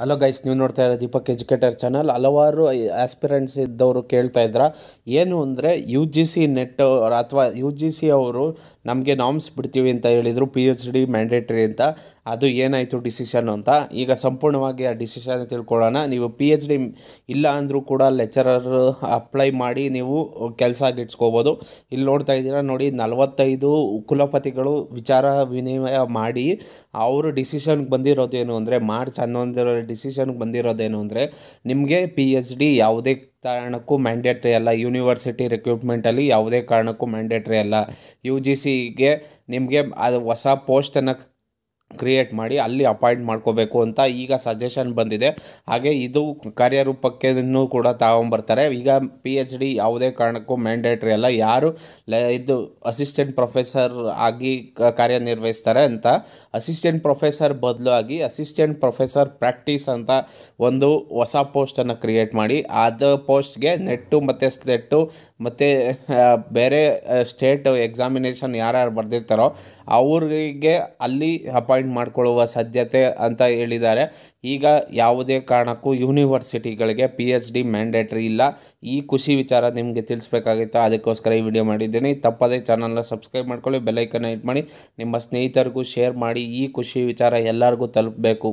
hello guys ನೀವು ನೋಡ್ತಾ ಇರೋ ದೀಪಕ್ ಎಜುಕೇಟರ್ ಚಾನಲ್ ಹಲವಾರು ಆಸ್ಪಿರೆಂಟ್ಸ್ ಇದ್ದವರು ಕೇಳ್ತಾ ಇದ್ರ ಏನು ಅಂದರೆ ಯು ಜಿ ಸಿ ನೆಟ್ ಅಥವಾ ಯು ಜಿ ಸಿ ಅವರು ನಮಗೆ ನಾಮ್ಸ್ ಬಿಡ್ತೀವಿ ಅಂತ ಹೇಳಿದರು ಪಿ ಎಚ್ ಡಿ ಮ್ಯಾಂಡೇಟ್ರಿ ಅಂತ ಅದು ಏನಾಯಿತು ಡಿಸಿಷನ್ ಅಂತ ಈಗ ಸಂಪೂರ್ಣವಾಗಿ ಆ ಡಿಸಿಷನ್ ತಿಳ್ಕೊಳ್ಳೋಣ ನೀವು ಪಿ ಎಚ್ ಡಿ ಇಲ್ಲ ಅಂದರೂ ಕೂಡ ಲೆಕ್ಚರರ್ ಅಪ್ಲೈ ಮಾಡಿ ನೀವು ಕೆಲಸ ಗಿಟ್ಸ್ಕೋಬೋದು ಇಲ್ಲಿ ನೋಡ್ತಾ ಇದ್ದೀರಾ ನೋಡಿ ನಲವತ್ತೈದು ಕುಲಪತಿಗಳು ವಿಚಾರ ವಿನಿಮಯ ಮಾಡಿ ಅವರು ಡಿಸಿಷನ್ಗೆ ಬಂದಿರೋದೇನು ಅಂದರೆ ಮಾರ್ಚ್ ಹನ್ನೊಂದರ ಡಿಸಿಷನ್ಗೆ ಬಂದಿರೋದೇನು ಅಂದರೆ ನಿಮಗೆ ಪಿ ಎಚ್ ಡಿ ಯಾವುದೇ ಕಾರಣಕ್ಕೂ ಮ್ಯಾಂಡೇಟ್ರಿ ಅಲ್ಲ ಯೂನಿವರ್ಸಿಟಿ ರಿಕ್ರೂಟ್ಮೆಂಟಲ್ಲಿ ಯಾವುದೇ ಕಾರಣಕ್ಕೂ ಮ್ಯಾಂಡೇಟ್ರಿ ಅಲ್ಲ ಯು ಜಿ ಸಿಗೆ ನಿಮಗೆ ಅದು ಹೊಸ ಪೋಸ್ಟನ್ನು ಕ್ರಿಯೇಟ್ ಮಾಡಿ ಅಲ್ಲಿ ಅಪಾಯಿಂಟ್ ಮಾಡ್ಕೋಬೇಕು ಅಂತ ಈಗ ಸಜೆಷನ್ ಬಂದಿದೆ ಹಾಗೆ ಇದು ಕಾರ್ಯರೂಪಕ್ಕೆ ಕೂಡ ತಗೊಂಬರ್ತಾರೆ ಈಗ ಪಿ ಎಚ್ ಡಿ ಯಾವುದೇ ಕಾರಣಕ್ಕೂ ಮ್ಯಾಂಡೇಟ್ರಿ ಅಲ್ಲ ಯಾರು ಇದು ಅಸಿಸ್ಟೆಂಟ್ ಪ್ರೊಫೆಸರ್ ಆಗಿ ಕಾರ್ಯನಿರ್ವಹಿಸ್ತಾರೆ ಅಂತ ಅಸಿಸ್ಟೆಂಟ್ ಪ್ರೊಫೆಸರ್ ಬದಲು ಆಗಿ ಅಸಿಸ್ಟೆಂಟ್ ಪ್ರೊಫೆಸರ್ ಪ್ರಾಕ್ಟೀಸ್ ಅಂತ ಒಂದು ಹೊಸ ಪೋಸ್ಟನ್ನು ಕ್ರಿಯೇಟ್ ಮಾಡಿ ಅದು ಪೋಸ್ಟ್ಗೆ ನೆಟ್ಟು ಮತ್ತು ಸ್ಲೆಟ್ಟು ಮತ್ತು ಬೇರೆ ಸ್ಟೇಟ್ ಎಕ್ಸಾಮಿನೇಷನ್ ಯಾರ್ಯಾರು ಬರೆದಿರ್ತಾರೋ ಅವರಿಗೆ ಅಲ್ಲಿ ಅಪಾಯಿಂಟ್ ಜಾಯಿನ್ ಮಾಡಿಕೊಳ್ಳುವ ಸಾಧ್ಯತೆ ಅಂತ ಹೇಳಿದ್ದಾರೆ ಈಗ ಯಾವುದೇ ಕಾರಣಕ್ಕೂ ಯೂನಿವರ್ಸಿಟಿಗಳಿಗೆ ಪಿ ಎಚ್ ಡಿ ಮ್ಯಾಂಡೇಟ್ರಿ ಇಲ್ಲ ಈ ಖುಷಿ ವಿಚಾರ ನಿಮಗೆ ತಿಳಿಸ್ಬೇಕಾಗಿತ್ತು ಅದಕ್ಕೋಸ್ಕರ ಈ ವಿಡಿಯೋ ಮಾಡಿದ್ದೀನಿ ತಪ್ಪದೇ ಚಾನಲ್ನ ಸಬ್ಸ್ಕ್ರೈಬ್ ಮಾಡ್ಕೊಳ್ಳಿ ಬೆಲೈಕನ್ನು ಇಟ್ ಮಾಡಿ ನಿಮ್ಮ ಸ್ನೇಹಿತರಿಗೂ ಶೇರ್ ಮಾಡಿ ಈ ಖುಷಿ ವಿಚಾರ ಎಲ್ಲರಿಗೂ ತಲುಪಬೇಕು